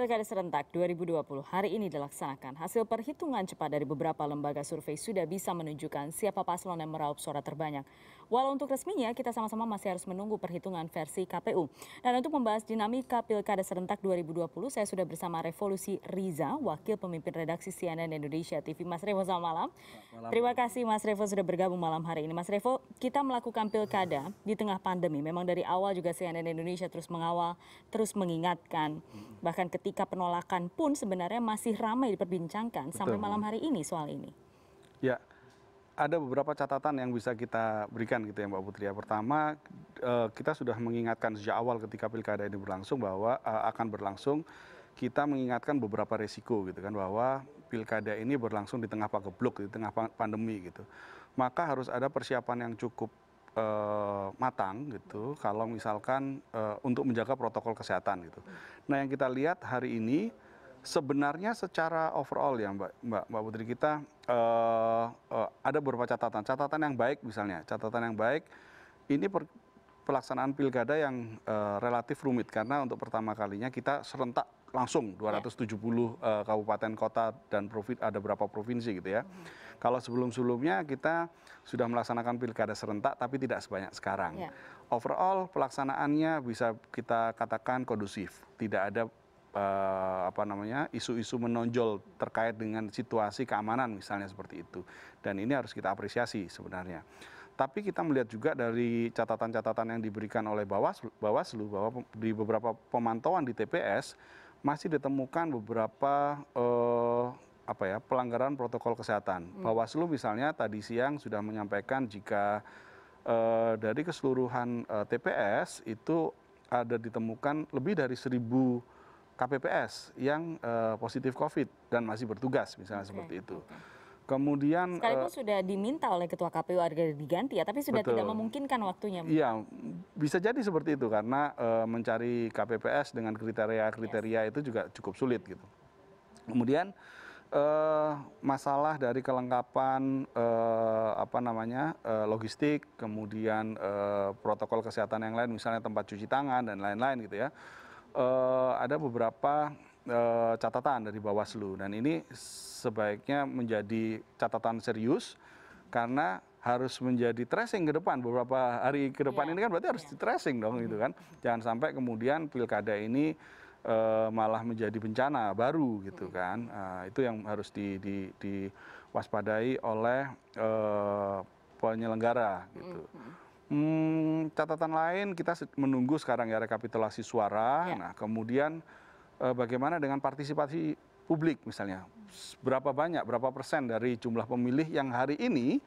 Pilkada serentak 2020 hari ini dilaksanakan. Hasil perhitungan cepat dari beberapa lembaga survei sudah bisa menunjukkan siapa paslon yang meraup suara terbanyak. Walau untuk resminya kita sama-sama masih harus menunggu perhitungan versi KPU. Dan untuk membahas dinamika Pilkada serentak 2020, saya sudah bersama Revolusi Riza, Wakil Pemimpin Redaksi CNN Indonesia TV. Mas Revo, selamat malam. malam. Terima kasih Mas Revo sudah bergabung malam hari ini. Mas Revo, kita melakukan Pilkada di tengah pandemi. Memang dari awal juga CNN Indonesia terus mengawal, terus mengingatkan. Bahkan ketika penolakan pun sebenarnya masih ramai diperbincangkan Betul. sampai malam hari ini soal ini. Ya, ada beberapa catatan yang bisa kita berikan gitu ya Mbak Putri. Ya, pertama, eh, kita sudah mengingatkan sejak awal ketika pilkada ini berlangsung bahwa eh, akan berlangsung kita mengingatkan beberapa resiko gitu kan bahwa pilkada ini berlangsung di tengah pagebluk, di tengah pandemi gitu. Maka harus ada persiapan yang cukup uh, matang gitu kalau misalkan uh, untuk menjaga protokol kesehatan gitu. Nah, yang kita lihat hari ini sebenarnya secara overall ya Mbak Mbak Putri kita uh, uh, ada beberapa catatan. Catatan yang baik misalnya, catatan yang baik ini per, pelaksanaan pilkada yang uh, relatif rumit karena untuk pertama kalinya kita serentak langsung 270 ya. uh, kabupaten kota dan profit ada berapa provinsi gitu ya. Hmm. Kalau sebelum-sebelumnya kita sudah melaksanakan pilkada serentak tapi tidak sebanyak sekarang. Yeah. Overall pelaksanaannya bisa kita katakan kondusif. Tidak ada Eh, apa namanya isu-isu menonjol terkait dengan situasi keamanan misalnya seperti itu dan ini harus kita apresiasi sebenarnya tapi kita melihat juga dari catatan-catatan yang diberikan oleh Bawaslu, Bawaslu bahwa di beberapa pemantauan di TPS masih ditemukan beberapa eh, apa ya pelanggaran protokol kesehatan hmm. Bawaslu misalnya tadi siang sudah menyampaikan jika eh, dari keseluruhan eh, TPS itu ada ditemukan lebih dari seribu kpps yang eh, positif covid dan masih bertugas misalnya seperti itu Kemudian sekalipun uh, sudah diminta oleh ketua KPU agar diganti ya, tapi sudah betul. tidak memungkinkan waktunya. Iya, bisa jadi seperti itu karena uh, mencari KPPS dengan kriteria-kriteria yes. itu juga cukup sulit gitu. Kemudian uh, masalah dari kelengkapan uh, apa namanya uh, logistik, kemudian uh, protokol kesehatan yang lain, misalnya tempat cuci tangan dan lain-lain gitu ya Eh, ada beberapa eh, catatan dari bawaslu dan ini sebaiknya menjadi catatan serius karena harus menjadi tracing ke depan beberapa hari ke depan yeah. ini kan berarti harus di iya. tracing dong gitu mm-hmm. kan jangan sampai kemudian pilkada ini uh, malah menjadi bencana baru gitu mm-hmm. kan uh, itu yang harus di, di, diwaspadai oleh uh, penyelenggara gitu. Mm -hmm hmm, catatan lain kita menunggu sekarang ya rekapitulasi suara. Ya. Nah, kemudian eh, bagaimana dengan partisipasi publik misalnya? Berapa banyak, berapa persen dari jumlah pemilih yang hari ini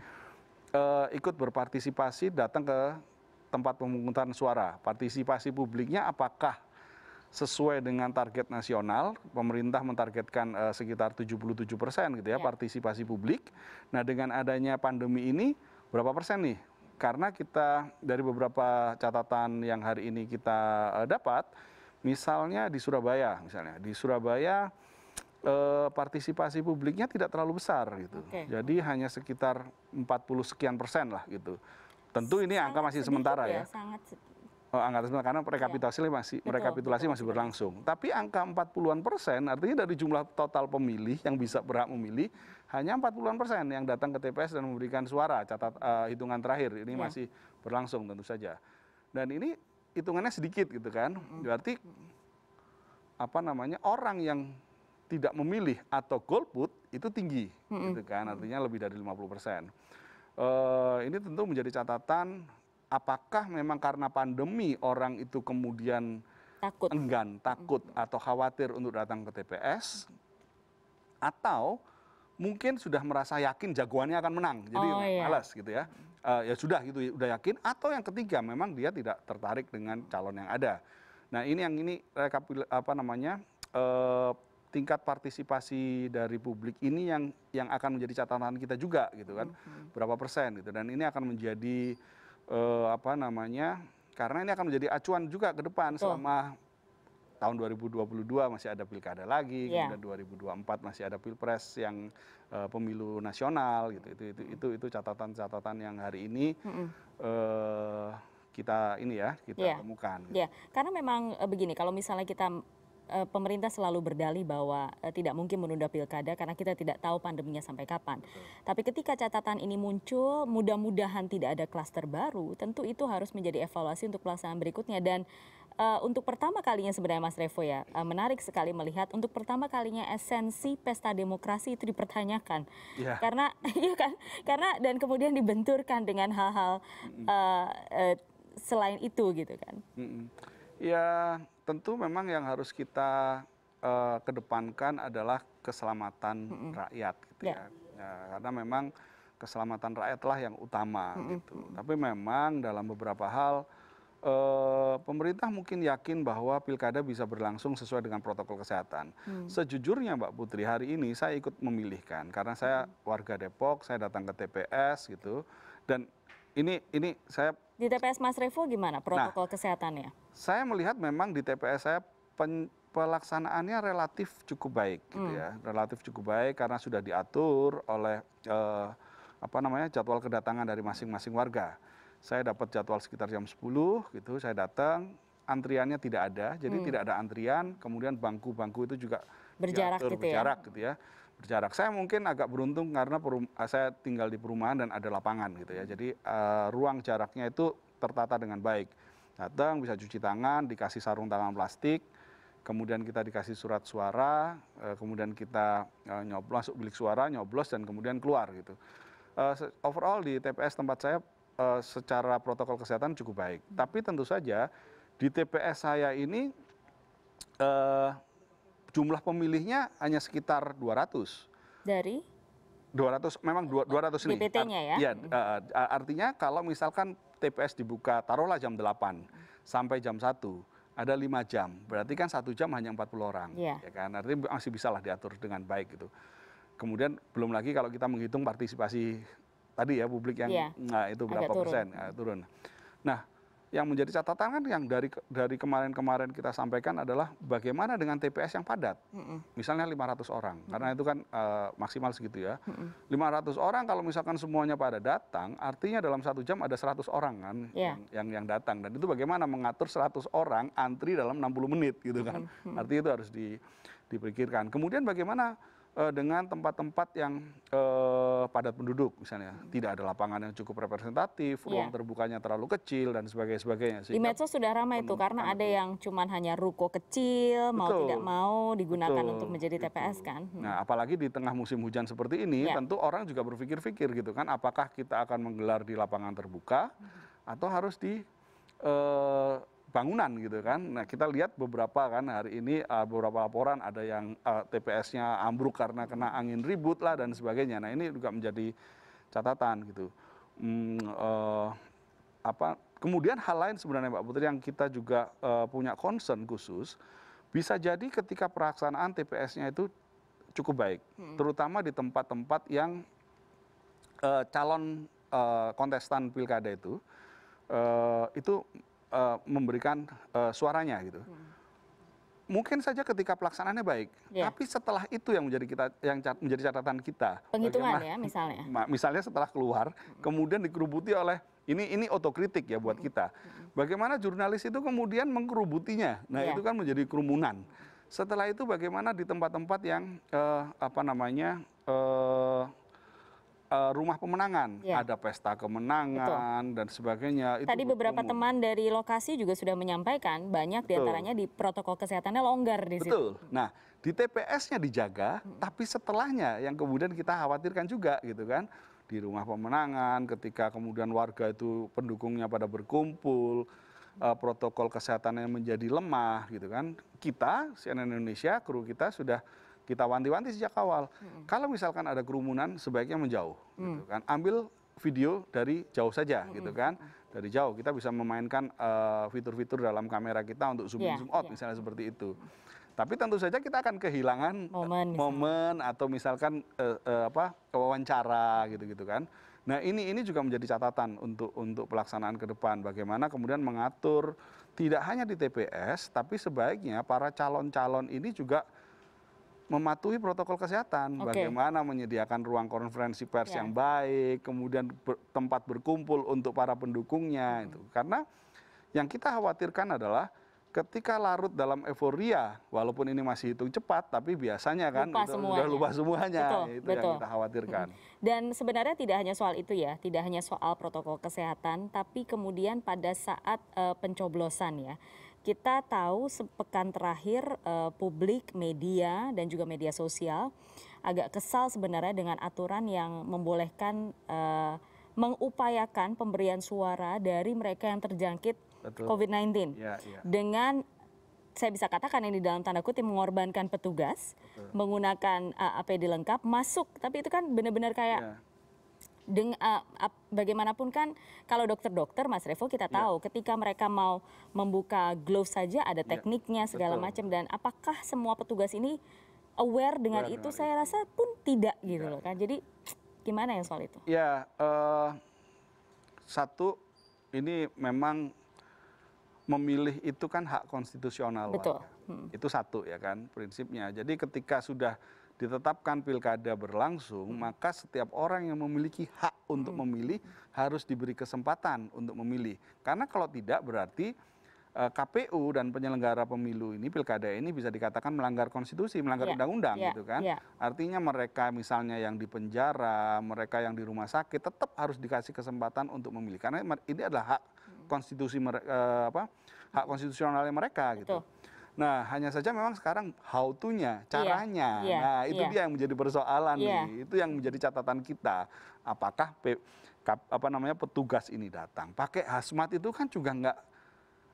eh, ikut berpartisipasi datang ke tempat pemungutan suara? Partisipasi publiknya apakah sesuai dengan target nasional, pemerintah mentargetkan uh, sekitar 77 persen gitu ya, ya partisipasi publik. Nah dengan adanya pandemi ini berapa persen nih karena kita dari beberapa catatan yang hari ini kita eh, dapat, misalnya di Surabaya, misalnya di Surabaya uh, partisipasi publiknya tidak terlalu besar gitu, okay. jadi hanya sekitar 40 sekian persen lah gitu. Tentu ini sangat angka masih sementara ya. ya. Sangat Oh, angka sementara karena iya. rekapitulasi ya. masih betul, rekapitulasi betul, masih berlangsung. Tapi angka 40-an persen artinya dari jumlah total pemilih yang bisa berhak memilih hanya 40-an persen yang datang ke TPS dan memberikan suara catat uh, hitungan terakhir ini yeah. masih berlangsung tentu saja dan ini hitungannya sedikit gitu kan hmm. berarti apa namanya orang yang tidak memilih atau golput itu tinggi mm-hmm. gitu kan hmm. artinya lebih dari 50 persen uh, ini tentu menjadi catatan apakah memang karena pandemi orang itu kemudian takut. enggan takut hmm. atau khawatir untuk datang ke TPS atau mungkin sudah merasa yakin jagoannya akan menang jadi oh, iya. males gitu ya uh, ya sudah gitu udah yakin atau yang ketiga memang dia tidak tertarik dengan calon yang ada nah ini yang ini rekapil apa namanya uh, tingkat partisipasi dari publik ini yang yang akan menjadi catatan kita juga gitu kan mm-hmm. berapa persen gitu dan ini akan menjadi uh, apa namanya karena ini akan menjadi acuan juga ke depan oh. selama tahun 2022 masih ada pilkada lagi iya. kemudian 2024 masih ada pilpres yang eh, pemilu nasional gitu itu itu itu catatan catatan yang hari ini eh, kita ini ya kita iya. temukan ya karena memang eh, begini kalau misalnya kita pemerintah selalu berdalih bahwa tidak mungkin menunda pilkada karena kita tidak tahu pandeminya sampai kapan. Betul. Tapi ketika catatan ini muncul, mudah-mudahan tidak ada klaster baru, tentu itu harus menjadi evaluasi untuk pelaksanaan berikutnya dan uh, untuk pertama kalinya sebenarnya Mas Revo ya uh, menarik sekali melihat untuk pertama kalinya esensi pesta demokrasi itu dipertanyakan yeah. karena ya kan karena dan kemudian dibenturkan dengan hal-hal uh, uh, selain itu gitu kan ya tentu memang yang harus kita uh, kedepankan adalah keselamatan mm -mm. rakyat gitu yeah. ya. ya karena memang keselamatan rakyatlah yang utama mm -mm. gitu tapi memang dalam beberapa hal Eh, pemerintah mungkin yakin bahwa pilkada bisa berlangsung sesuai dengan protokol kesehatan. Hmm. Sejujurnya Mbak Putri hari ini saya ikut memilihkan karena saya hmm. warga Depok, saya datang ke TPS gitu dan ini ini saya di TPS Mas Revo gimana nah, protokol nah, kesehatannya? Saya melihat memang di TPS saya pen, pelaksanaannya relatif cukup baik gitu hmm. ya relatif cukup baik karena sudah diatur oleh eh, apa namanya jadwal kedatangan dari masing-masing warga saya dapat jadwal sekitar jam sepuluh gitu saya datang antriannya tidak ada jadi hmm. tidak ada antrian kemudian bangku-bangku itu juga berjarak diatur, gitu ya? berjarak ya. gitu ya berjarak saya mungkin agak beruntung karena perum, saya tinggal di perumahan dan ada lapangan gitu ya hmm. jadi uh, ruang jaraknya itu tertata dengan baik datang bisa cuci tangan dikasih sarung tangan plastik kemudian kita dikasih surat suara, eh, kemudian kita eh, nyoblos masuk bilik suara, nyoblos dan kemudian keluar gitu. Overall di TPS tempat saya Eh, secara protokol kesehatan cukup baik hmm. tapi tentu saja di tps saya ini eh, jumlah pemilihnya hanya sekitar 200 dari 200 memang 200 ini DPT-nya ya. uh, artinya kalau misalkan TPS dibuka taruhlah jam 8 sampai jam 1 ada lima jam berarti kan satu jam hanya 40 orang yeah. ya kan artinya masih bisa lah diatur dengan baik gitu kemudian belum lagi kalau kita menghitung partisipasi tadi ya publik yang yeah. uh, itu berapa turun. persen Uh, turun. Nah, yang menjadi catatan kan yang dari dari kemarin-kemarin kita sampaikan adalah bagaimana dengan TPS yang padat. Mm -mm. Misalnya 500 orang. Mm -mm. Karena itu kan uh, maksimal segitu ya. Mm -mm. 500 orang kalau misalkan semuanya pada datang, artinya dalam satu jam ada 100 orang kan yeah. yang, yang yang datang. Dan itu bagaimana mengatur 100 orang antri dalam 60 menit gitu kan. Mm -mm. Artinya itu harus di dipikirkan. Kemudian bagaimana Eh, dengan tempat tempat yang eh, padat penduduk misalnya hmm. tidak ada lapangan yang cukup representatif iya. ruang terbukanya terlalu kecil dan sebagainya sebagainya di medsos sudah ramai itu karena ada yang cuma hanya ruko kecil Betul. mau tidak mau digunakan Betul. untuk menjadi TPS gitu. kan hmm. nah apalagi di tengah musim hujan seperti ini ya. tentu orang juga berpikir-pikir gitu kan apakah kita akan menggelar di lapangan terbuka hmm. atau harus di eh, bangunan gitu kan. Nah kita lihat beberapa kan hari ini uh, beberapa laporan ada yang uh, eh, TPS-nya ambruk karena kena angin ribut lah dan sebagainya. Nah ini juga menjadi catatan gitu. Hmm, uh, apa kemudian hal lain sebenarnya Mbak Putri yang kita juga uh, punya concern khusus bisa jadi ketika pelaksanaan TPS-nya itu cukup baik, hmm. terutama di tempat-tempat yang uh, calon uh, kontestan pilkada itu uh, itu Eh, memberikan eh, suaranya gitu. Mungkin saja ketika pelaksanaannya baik, yeah. tapi setelah itu yang menjadi kita yang cat, menjadi catatan kita. Penghitungan ya misalnya. Misalnya setelah keluar, kemudian dikerubuti oleh ini ini otokritik ya buat kita. Bagaimana jurnalis itu kemudian mengkerubutinya? Nah, yeah. itu kan menjadi kerumunan. Setelah itu bagaimana di tempat-tempat yang eh, apa namanya? Eh, Eh, rumah pemenangan, ya. ada pesta kemenangan Betul. dan sebagainya. Itu Tadi beberapa umum. teman dari lokasi juga sudah menyampaikan banyak Betul. diantaranya di protokol kesehatannya longgar di Betul. situ. Betul. Nah di TPS-nya dijaga, hmm. tapi setelahnya yang kemudian kita khawatirkan juga gitu kan di rumah pemenangan, ketika kemudian warga itu pendukungnya pada berkumpul, uh, protokol kesehatannya menjadi lemah gitu kan. Kita CNN Indonesia, kru kita sudah kita wanti wanti sejak awal kalau misalkan ada kerumunan sebaiknya menjauh gitu mm. kan ambil video dari jauh saja gitu kan dari jauh kita bisa memainkan eh, fitur-fitur uh, dalam kamera kita untuk zoom in iya, zoom out yeah. misalnya seperti itu tapi tentu saja kita akan kehilangan eh, momen, momen atau misalkan uh, uh, apa wawancara gitu-gitu kan Nah ini ini juga menjadi catatan untuk untuk pelaksanaan ke depan bagaimana kemudian mengatur tidak hanya di TPS tapi sebaiknya para calon-calon ini juga mematuhi protokol kesehatan, okay. bagaimana menyediakan ruang konferensi pers yeah. yang baik, kemudian ber, tempat berkumpul untuk para pendukungnya hmm. itu. Karena yang kita khawatirkan adalah ketika larut dalam euforia, walaupun ini masih hitung cepat, tapi biasanya kan lupa itu semuanya. udah lupa semuanya, betul, itu betul. yang kita khawatirkan. Hmm. Dan sebenarnya tidak hanya soal itu ya, tidak hanya soal protokol kesehatan, tapi kemudian pada saat uh, pencoblosan ya kita tahu sepekan terakhir uh, publik, media dan juga media sosial agak kesal sebenarnya dengan aturan yang membolehkan uh, mengupayakan pemberian suara dari mereka yang terjangkit COVID-19 ya, ya. dengan saya bisa katakan ini dalam tanda kutip mengorbankan petugas Betul. menggunakan uh, eh, APD lengkap masuk tapi itu kan benar-benar kayak ya deng, uh, bagaimanapun kan kalau dokter-dokter Mas Revo kita iya. tahu ya. ketika mereka mau membuka glove saja ada iya, tekniknya ya. segala macam dan apakah semua petugas ini aware dengan Benar, itu ya. saya rasa pun tidak gitu iya. loh kan. Jadi gimana yang soal itu? Ya uh, satu ini memang memilih itu kan hak konstitusional. Betul. Ya. hmm. Itu satu ya kan prinsipnya. Jadi ketika sudah ditetapkan pilkada berlangsung hmm. maka setiap orang yang memiliki hak untuk hmm. memilih harus diberi kesempatan untuk memilih karena kalau tidak berarti eh, KPU dan penyelenggara pemilu ini pilkada ini bisa dikatakan melanggar konstitusi, melanggar ya. undang-undang yeah, yeah, gitu kan. Yeah. Artinya mereka misalnya yang di penjara, mereka yang di rumah sakit tetap harus dikasih kesempatan untuk memilih karena ini adalah hak hmm. konstitusi mereka eh, apa hak konstitusionalnya mereka gitu. Betul. gitu. Nah, hanya saja memang sekarang how to-nya, iya, caranya. Yeah, yeah, nah, itu yeah. dia yang menjadi persoalan yeah. nih. Itu yang menjadi catatan kita. Apakah kap, apa namanya petugas ini datang pakai hazmat itu kan juga nggak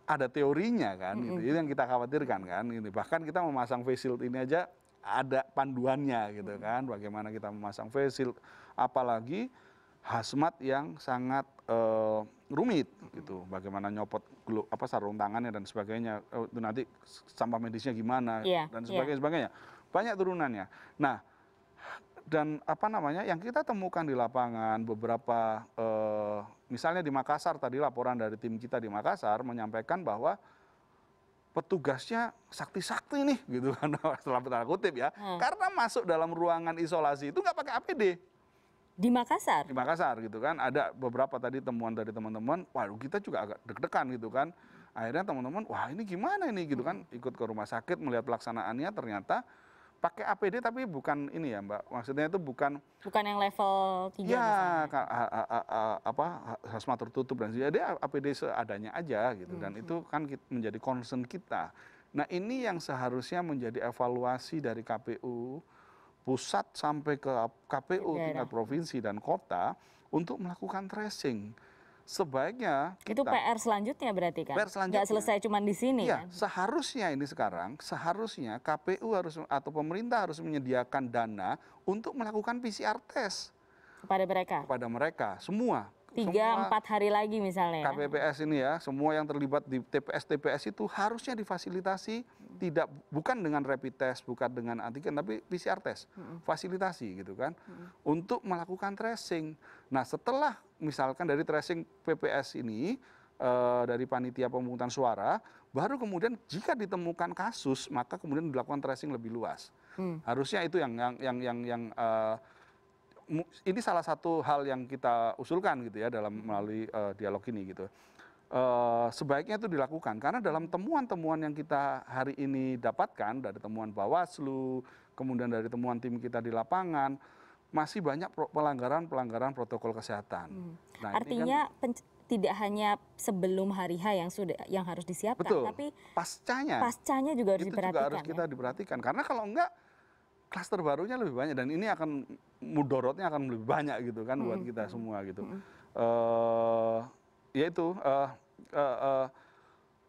ada teorinya kan. Mm -hmm. gitu. Itu yang kita khawatirkan kan. ini gitu. Bahkan kita memasang face shield ini aja ada panduannya gitu mm -hmm. kan. Bagaimana kita memasang face shield apalagi Hasmat yang sangat eh, rumit gitu bagaimana nyopot apa sarung tangannya dan sebagainya eh, itu nanti sampah medisnya gimana yeah, dan iya. sebagainya yeah. sebagainya banyak turunannya nah dan apa namanya yang kita temukan di lapangan beberapa uh, misalnya di Makassar tadi laporan dari tim kita di Makassar menyampaikan bahwa petugasnya sakti-sakti nih gitu kan setelah tanda kutip ya hmm. karena masuk dalam ruangan isolasi itu nggak pakai APD di Makassar. Di Makassar gitu kan. Ada beberapa tadi temuan dari teman-teman, waduh kita juga agak deg-degan gitu kan. Akhirnya teman-teman, wah ini gimana ini gitu kan. Ikut ke rumah sakit melihat pelaksanaannya ternyata pakai APD tapi bukan ini ya Mbak. Maksudnya itu bukan bukan yang level 3 ya, misalnya. apa hazmat tertutup dan sebagainya. Dia APD seadanya aja gitu dan hmm. itu kan menjadi concern kita. Nah, ini yang seharusnya menjadi evaluasi dari KPU pusat sampai ke KPU tingkat provinsi dan kota untuk melakukan tracing. Sebaiknya kita, itu PR selanjutnya berarti kan? PR selanjutnya. Gak selesai cuma di sini iya, kan? Seharusnya ini sekarang, seharusnya KPU harus atau pemerintah harus menyediakan dana untuk melakukan PCR test kepada mereka. Kepada mereka semua tiga empat hari lagi misalnya ya. KPPS ini ya semua yang terlibat di TPS TPS itu harusnya difasilitasi hmm. tidak bukan dengan rapid test bukan dengan antigen tapi PCR test hmm. fasilitasi gitu kan hmm. untuk melakukan tracing nah setelah misalkan dari tracing PPS ini eh, dari panitia pemungutan suara baru kemudian jika ditemukan kasus maka kemudian dilakukan tracing lebih luas hmm. harusnya itu yang yang yang yang, yang eh, ini salah satu hal yang kita usulkan gitu ya dalam melalui eh, dialog ini gitu. Eh, sebaiknya itu dilakukan karena dalam temuan-temuan yang kita hari ini dapatkan dari temuan Bawaslu, kemudian dari temuan tim kita di lapangan masih banyak pelanggaran-pelanggaran protokol kesehatan. Hmm. Nah, kan Artinya kan, tidak hanya sebelum hari H yang sudah yang harus disiapkan, Betul. tapi pascanya, pascanya juga harus itu diperhatikan. Itu juga harus ya? kita diperhatikan karena kalau enggak kluster barunya lebih banyak dan ini akan mudorotnya akan lebih banyak gitu kan buat kita semua gitu. Uh, eh, yaitu uh, eh, uh, eh, uh,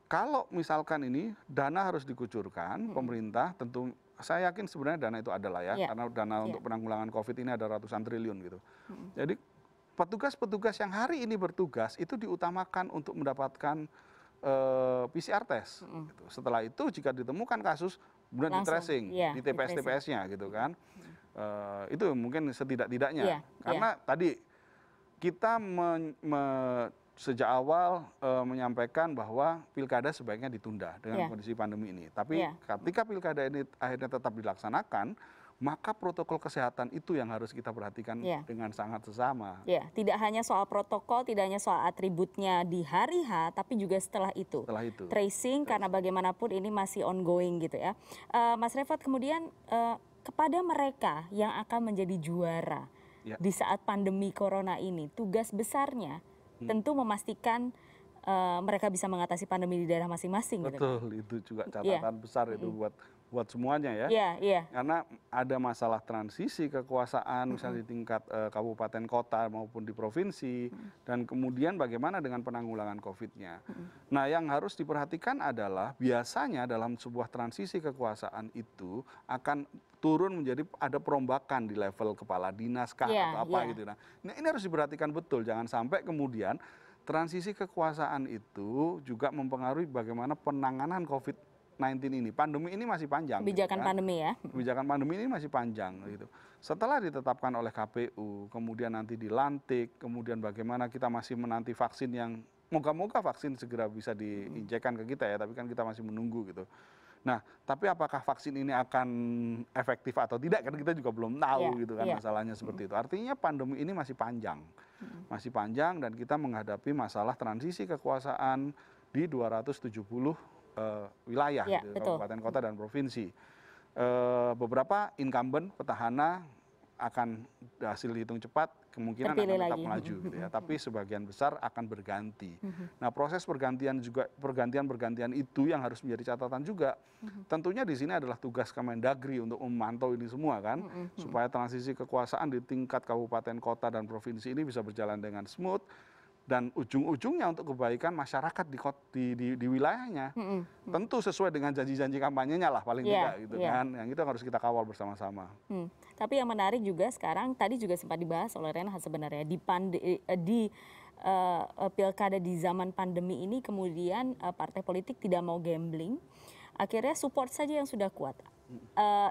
kalau misalkan ini dana harus dikucurkan, pemerintah tentu saya yakin sebenarnya dana itu adalah ya, yeah. karena dana yeah. untuk penanggulangan COVID ini ada ratusan triliun gitu. Hmm. Jadi petugas-petugas yang hari ini bertugas itu diutamakan untuk mendapatkan PCR test. Gitu. Setelah itu jika ditemukan kasus kemudian iya, di tracing ya, di tps tps gitu iya. kan. Uh, itu mungkin setidak-tidaknya. Ya, Karena ya. tadi kita me, me, sejak awal uh, menyampaikan bahwa pilkada sebaiknya ditunda dengan ya. kondisi pandemi ini. Tapi iya. ketika pilkada ini akhirnya tetap dilaksanakan, maka protokol kesehatan itu yang harus kita perhatikan ya. dengan sangat sesama. Ya. Tidak hanya soal protokol, tidak hanya soal atributnya di hari H, tapi juga setelah itu. Setelah itu. Tracing, karena bagaimanapun ini masih ongoing gitu ya. Uh, Mas Revo, kemudian uh, kepada mereka yang akan menjadi juara ya. di saat pandemi corona ini, tugas besarnya hmm. tentu memastikan uh, mereka bisa mengatasi pandemi di daerah masing-masing. Gitu. Betul, gitu. itu juga ya. catatan ya. besar itu hmm. buat buat semuanya ya. Iya, iya. Karena ada masalah transisi kekuasaan misalnya di tingkat eh, kabupaten kota maupun di provinsi hmm. dan kemudian bagaimana dengan penanggulangan Covid-nya. Hmm. Nah, yang harus diperhatikan adalah biasanya dalam sebuah transisi kekuasaan itu akan turun menjadi ada perombakan di level kepala dinas kah yeah, atau apa yeah. gitu nah. Nah, ini harus diperhatikan betul jangan sampai kemudian transisi kekuasaan itu juga mempengaruhi bagaimana penanganan Covid ini. Pandemi ini masih panjang. Gitu Kebijakan gitu, kan? pandemi ya. Kebijakan pandemi ini masih panjang gitu. Setelah ditetapkan oleh KPU, kemudian nanti dilantik, kemudian bagaimana kita masih menanti vaksin yang moga-moga vaksin segera bisa diinjekan ke kita ya, tapi kan kita masih menunggu gitu. Nah, tapi apakah vaksin ini akan efektif atau tidak karena kita juga belum tahu yeah, gitu kan yeah. masalahnya seperti itu. Artinya pandemi ini masih panjang. Masih panjang dan kita menghadapi masalah transisi kekuasaan di 270 Eh, wilayah ya, gitu ya kabupaten kota dan provinsi. Eh, beberapa incumbent petahana akan hasil dihitung cepat kemungkinan akan tetap lagi. melaju gitu ya tapi sebagian besar akan berganti. Mhm. Nah, proses pergantian juga pergantian-pergantian itu yang harus menjadi catatan juga. Mhm. Tentunya di sini adalah tugas Kemendagri untuk memantau ini semua kan mhm, supaya transisi kekuasaan di tingkat kabupaten kota dan provinsi ini bisa berjalan dengan smooth dan ujung-ujungnya untuk kebaikan masyarakat di, di, di wilayahnya. Mm -hmm. Tentu sesuai dengan janji-janji kampanyenya lah paling yeah, tidak gitu yeah. kan. Yang itu harus kita kawal bersama-sama. Hmm. Tapi yang menarik juga sekarang tadi juga sempat dibahas oleh Renhat sebenarnya di eh, di uh, pilkada di zaman pandemi ini kemudian uh, partai politik tidak mau gambling. Akhirnya support saja yang sudah kuat. Uh,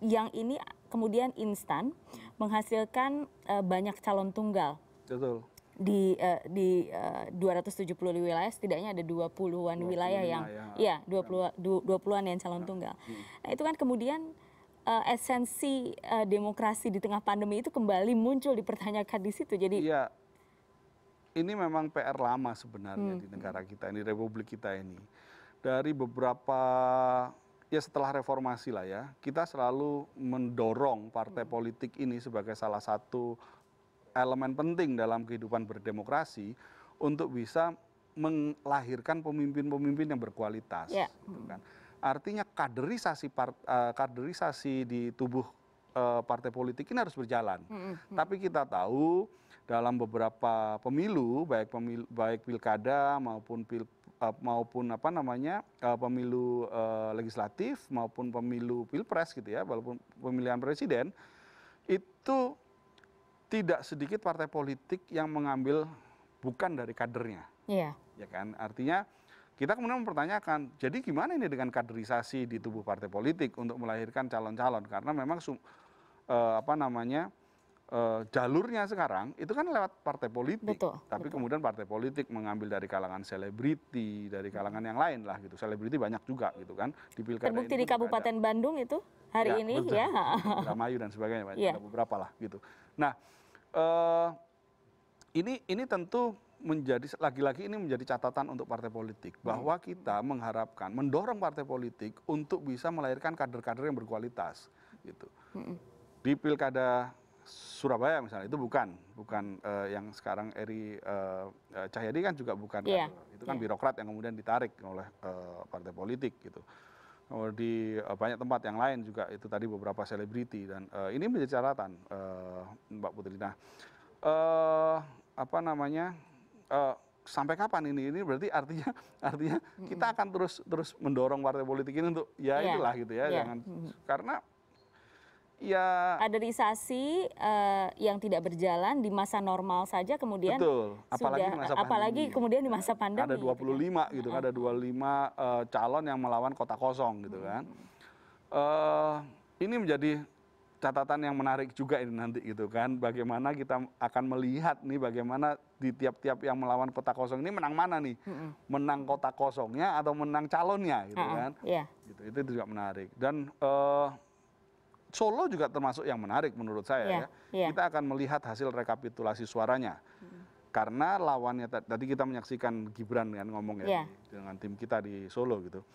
yang ini kemudian instan menghasilkan uh, banyak calon tunggal. Betul di uh, di eh, uh, 270 wilayah setidaknya ada 20-an 20 wilayah yang ya, 20 20-an yang calon ya. tunggal. Hmm. Nah, itu kan kemudian uh, esensi uh, demokrasi di tengah pandemi itu kembali muncul dipertanyakan di situ. Jadi Iya. Ini memang PR lama sebenarnya hmm. di negara kita ini, republik kita ini. Dari beberapa ya setelah reformasi lah ya, kita selalu mendorong partai hmm. politik ini sebagai salah satu elemen penting dalam kehidupan berdemokrasi untuk bisa melahirkan pemimpin-pemimpin yang berkualitas. Yeah. Gitu kan. Artinya kaderisasi part, eh, kaderisasi di tubuh eh, partai politik ini harus berjalan. Mm -hmm. Tapi kita tahu dalam beberapa pemilu baik pemilu, baik pilkada maupun pil, eh, maupun apa namanya pemilu legislatif maupun pemilu pilpres gitu ya, walaupun pemilihan presiden itu tidak sedikit partai politik yang mengambil bukan dari kadernya Iya. ya kan artinya kita kemudian mempertanyakan jadi gimana ini dengan kaderisasi di tubuh partai politik untuk melahirkan calon calon karena memang eh, apa namanya eh, jalurnya sekarang itu kan lewat partai politik betul, tapi betul. kemudian partai politik mengambil dari kalangan selebriti dari kalangan yang lain lah gitu selebriti banyak juga gitu kan di terbukti di kabupaten Bandung itu hari ya, ini betul, ya Ramayu dan sebagainya ya. ada iya. beberapa lah gitu nah eh, ini ini tentu menjadi lagi lagi ini menjadi catatan untuk partai politik hmm. bahwa kita mengharapkan mendorong partai politik untuk bisa melahirkan kader kader yang berkualitas gitu hmm. di pilkada Surabaya misalnya itu bukan bukan uh, yang sekarang Eri uh, Cahyadi kan juga bukan kan? yeah. itu kan yeah. birokrat yang kemudian ditarik oleh uh, partai politik gitu Oh, di eh, banyak tempat yang lain juga itu tadi beberapa selebriti dan eh, ini menjadi catatan eh, Mbak Putri. Nah, apa namanya? sampai kapan ini ini berarti artinya artinya kita akan terus terus mendorong partai politik ini untuk ya yeah. itulah gitu ya yeah. jangan karena ya kaderisasi uh, yang tidak berjalan di masa normal saja kemudian betul apalagi sudah, di masa pandemi. apalagi kemudian di masa pandemi ada 25 gitu, kan. lima gitu kan ada 25 uh, eh, calon yang melawan kota kosong gitu kan uh, ini menjadi catatan yang menarik juga ini nanti gitu kan bagaimana kita akan melihat nih bagaimana di tiap-tiap yang melawan kota kosong ini menang mana nih hmm. menang kota kosongnya atau menang calonnya gitu uh kan yeah. gitu itu juga menarik dan uh, solo juga termasuk yang menarik menurut saya iya, ya iya. kita akan melihat hasil rekapitulasi suaranya hmm. karena lawannya tadi kita menyaksikan Gibran kan ngomong ya iya. dengan tim kita di Solo gitu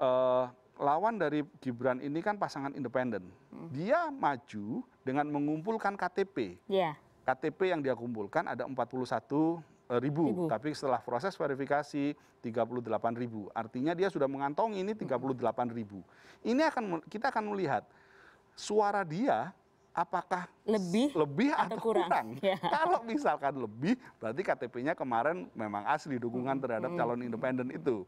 uh, lawan dari Gibran ini kan pasangan independen hmm. dia maju dengan mengumpulkan KTP KTP yang dia kumpulkan ada 41 eh, ribu, ribu, tapi setelah proses verifikasi 38 ribu. Artinya dia sudah mengantongi ini 38 ribu. Ini akan kita akan melihat suara dia apakah lebih, lebih atau, atau kurang. kurang. Ya. Kalau misalkan lebih, berarti KTP-nya kemarin memang asli dukungan terhadap hmm. calon independen itu.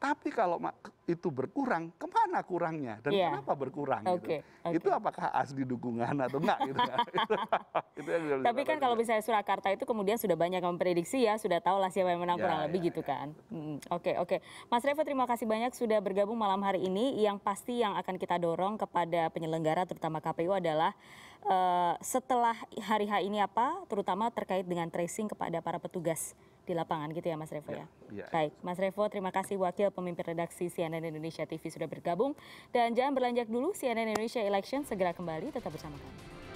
Tapi kalau itu berkurang, kemana kurangnya dan yeah. kenapa berkurang? Okay. Gitu. Okay. Itu apakah asli dukungan atau enggak? Gitu. itu yang Tapi kan kalau misalnya Surakarta itu kemudian sudah banyak memprediksi ya, sudah tahu lah siapa yang menang yeah, kurang yeah, lebih yeah, gitu yeah. kan. Oke hmm, oke, okay, okay. Mas Revo terima kasih banyak sudah bergabung malam hari ini. Yang pasti yang akan kita dorong kepada penyelenggara terutama KPU adalah uh, setelah hari H ini apa, terutama terkait dengan tracing kepada para petugas di lapangan gitu ya Mas Revo iya, ya. ya. ya. Baik, Mas Revo terima kasih Wakil Pemimpin Redaksi CNN Indonesia TV sudah bergabung. Dan jangan berlanjut dulu CNN Indonesia Election segera kembali tetap bersama kami.